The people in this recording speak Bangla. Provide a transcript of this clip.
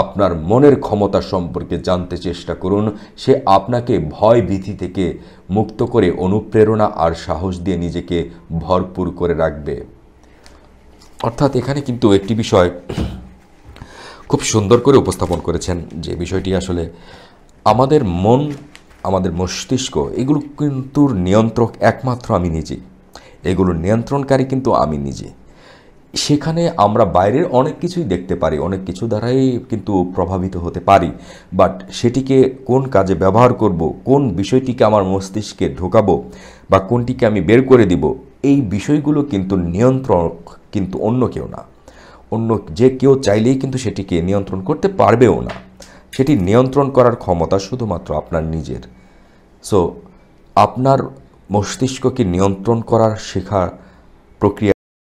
আপনার মনের ক্ষমতা সম্পর্কে জানতে চেষ্টা করুন সে আপনাকে ভয় ভীতি থেকে মুক্ত করে অনুপ্রেরণা আর সাহস দিয়ে নিজেকে ভরপুর করে রাখবে অর্থাৎ এখানে কিন্তু একটি বিষয় খুব সুন্দর করে উপস্থাপন করেছেন যে বিষয়টি আসলে আমাদের মন আমাদের মস্তিষ্ক এগুলো কিন্তু নিয়ন্ত্রক একমাত্র আমি নিজে এগুলো নিয়ন্ত্রণকারী কিন্তু আমি নিজে সেখানে আমরা বাইরের অনেক কিছুই দেখতে পারি অনেক কিছু দ্বারাই কিন্তু প্রভাবিত হতে পারি বাট সেটিকে কোন কাজে ব্যবহার করব কোন বিষয়টিকে আমার মস্তিষ্কে ঢোকাবো বা কোনটিকে আমি বের করে দিব এই বিষয়গুলো কিন্তু নিয়ন্ত্রক কিন্তু অন্য কেউ না অন্য যে কেউ চাইলেই কিন্তু সেটিকে নিয়ন্ত্রণ করতে পারবেও না সেটি নিয়ন্ত্রণ করার ক্ষমতা শুধুমাত্র আপনার নিজের সো আপনার মস্তিষ্ককে নিয়ন্ত্রণ করার শেখা প্রক্রিয়া